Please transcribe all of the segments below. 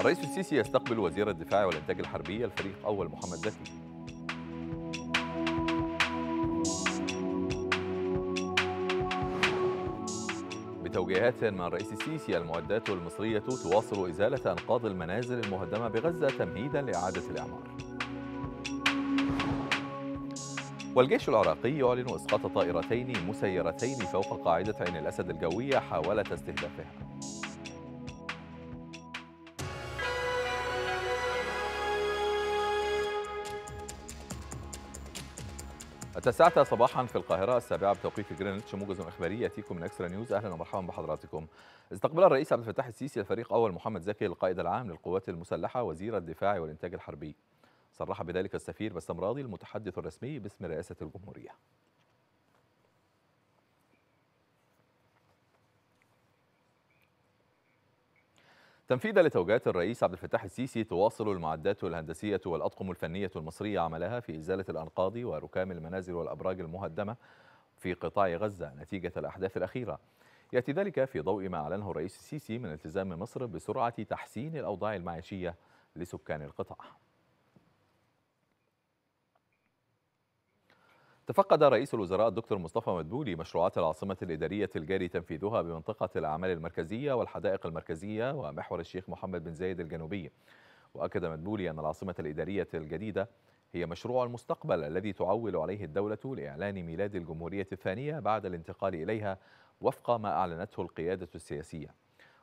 الرئيس السيسي يستقبل وزير الدفاع والإنتاج الحربي الفريق أول محمد زكي بتوجيهات من الرئيس السيسي المعدات المصرية تواصل إزالة أنقاض المنازل المهدمة بغزة تمهيدا لإعادة الإعمار والجيش العراقي يعلن إسقاط طائرتين مسيرتين فوق قاعدة عين الأسد الجوية حاولت استهدافها التاسعة صباحا في القاهرة السابعة بتوقيت جرينتش موجز إخباري يأتيكم من إكسترا نيوز أهلا ومرحبا بحضراتكم استقبل الرئيس عبد الفتاح السيسي الفريق أول محمد زكي القائد العام للقوات المسلحة وزير الدفاع والإنتاج الحربي صرح بذلك السفير بسام راضي المتحدث الرسمي باسم رئاسة الجمهورية تنفيذا لتوجيهات الرئيس عبد الفتاح السيسي تواصل المعدات الهندسية والأطقم الفنية المصرية عملها في إزالة الأنقاض وركام المنازل والأبراج المهدمة في قطاع غزة نتيجة الأحداث الأخيرة يأتي ذلك في ضوء ما أعلنه الرئيس السيسي من التزام مصر بسرعة تحسين الأوضاع المعيشية لسكان القطاع تفقد رئيس الوزراء الدكتور مصطفى مدبولي مشروعات العاصمة الإدارية الجاري تنفيذها بمنطقة الأعمال المركزية والحدائق المركزية ومحور الشيخ محمد بن زايد الجنوبي وأكد مدبولي أن العاصمة الإدارية الجديدة هي مشروع المستقبل الذي تعول عليه الدولة لإعلان ميلاد الجمهورية الثانية بعد الانتقال إليها وفق ما أعلنته القيادة السياسية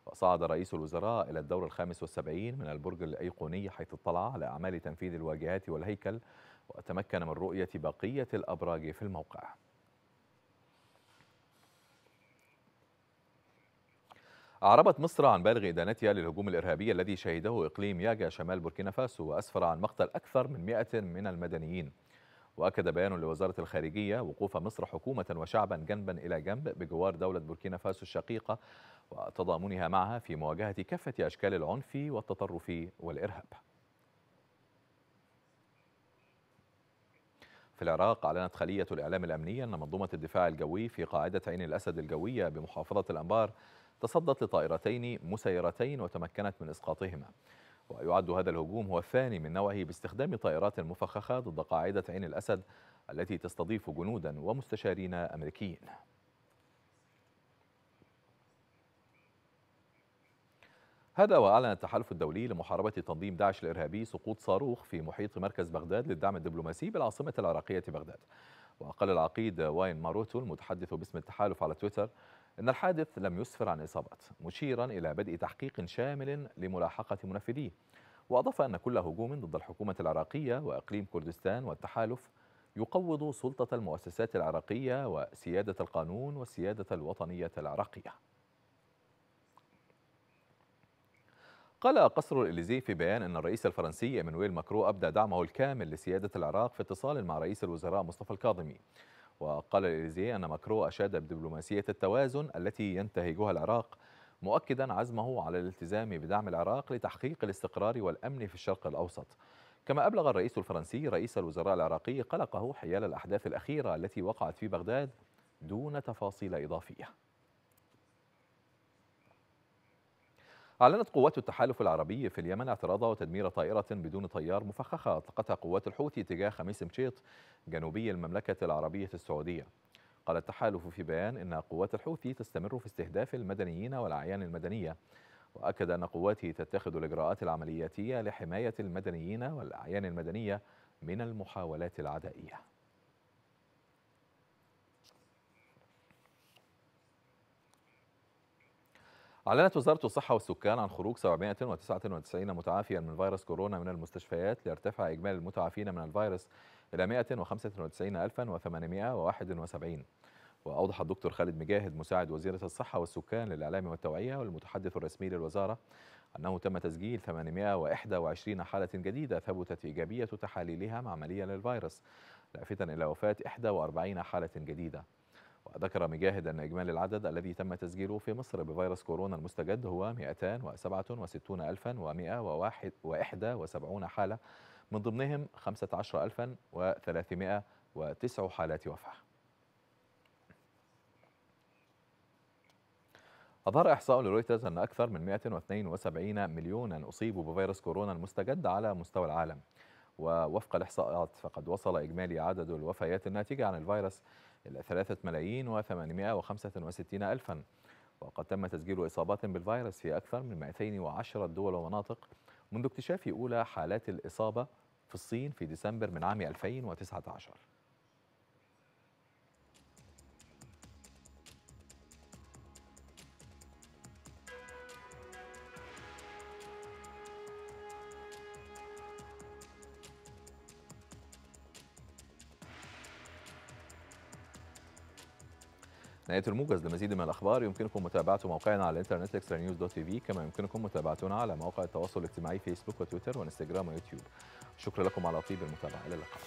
وصعد رئيس الوزراء إلى الدور الخامس والسبعين من البرج الأيقوني حيث اطلع على أعمال تنفيذ الواجهات والهيكل وتمكن من رؤية بقية الأبراج في الموقع أعربت مصر عن بالغ إدانتها للهجوم الإرهابي الذي شهده إقليم ياجا شمال بوركينا فاسو وأسفر عن مقتل أكثر من 100 من المدنيين وأكد بيان لوزارة الخارجية وقوف مصر حكومة وشعبا جنبا إلى جنب بجوار دولة بوركينا فاسو الشقيقة وتضامنها معها في مواجهة كافة أشكال العنف والتطرف والإرهاب في العراق أعلنت خلية الإعلام الأمنية أن منظومة الدفاع الجوي في قاعدة عين الأسد الجوية بمحافظة الأنبار تصدت لطائرتين مسيرتين وتمكنت من إسقاطهما ويعد هذا الهجوم هو الثاني من نوعه باستخدام طائرات مفخخة ضد قاعدة عين الأسد التي تستضيف جنودا ومستشارين أمريكيين هذا وأعلن التحالف الدولي لمحاربة تنظيم داعش الإرهابي سقوط صاروخ في محيط مركز بغداد للدعم الدبلوماسي بالعاصمة العراقية بغداد وقال العقيد واين ماروتو المتحدث باسم التحالف على تويتر إن الحادث لم يسفر عن إصابات مشيرا إلى بدء تحقيق شامل لملاحقة منفذيه وأضاف أن كل هجوم ضد الحكومة العراقية وإقليم كردستان والتحالف يقوض سلطة المؤسسات العراقية وسيادة القانون والسيادة الوطنية العراقية قال قصر الإليزي في بيان أن الرئيس الفرنسي إيمانويل ماكرو أبدى دعمه الكامل لسيادة العراق في اتصال مع رئيس الوزراء مصطفى الكاظمي وقال الإليزي أن ماكرو أشاد بدبلوماسية التوازن التي ينتهجها العراق مؤكدا عزمه على الالتزام بدعم العراق لتحقيق الاستقرار والأمن في الشرق الأوسط كما أبلغ الرئيس الفرنسي رئيس الوزراء العراقي قلقه حيال الأحداث الأخيرة التي وقعت في بغداد دون تفاصيل إضافية أعلنت قوات التحالف العربي في اليمن اعتراضها وتدمير طائرة بدون طيار مفخخة أطلقتها قوات الحوثي تجاه خميس مشيط جنوبي المملكة العربية السعودية قال التحالف في بيان أن قوات الحوثي تستمر في استهداف المدنيين والأعيان المدنية وأكد أن قواته تتخذ الإجراءات العملياتية لحماية المدنيين والأعيان المدنية من المحاولات العدائية أعلنت وزارة الصحة والسكان عن خروج 799 متعافيا من فيروس كورونا من المستشفيات ليرتفع إجمالي المتعافين من الفيروس إلى 195871 وأوضح الدكتور خالد مجاهد مساعد وزيرة الصحة والسكان للإعلام والتوعية والمتحدث الرسمي للوزارة أنه تم تسجيل 821 حالة جديدة ثبتت إيجابية تحاليلها معمليا للفيروس لافتا إلى وفاة 41 حالة جديدة وذكر مجاهد أن إجمالي العدد الذي تم تسجيله في مصر بفيروس كورونا المستجد هو 267171 حالة من ضمنهم 15309 حالات وفاة أظهر إحصاء لرويترز أن أكثر من 172 مليونا أصيبوا بفيروس كورونا المستجد على مستوى العالم ووفق الإحصاءات فقد وصل إجمالي عدد الوفيات الناتجة عن الفيروس إلى 3 ملايين و865 ألفا وقد تم تسجيل إصابات بالفيروس في أكثر من 210 دول ومناطق منذ اكتشاف أولى حالات الإصابة في الصين في ديسمبر من عام 2019 نهاية الموجز لمزيد من الأخبار يمكنكم متابعة موقعنا على الإنترنت اكسترا نيوز دوت تي في كما يمكنكم متابعتنا على مواقع التواصل الاجتماعي فيسبوك وتويتر وانستجرام ويوتيوب شكرا لكم على طيب المتابعة إلى اللقاء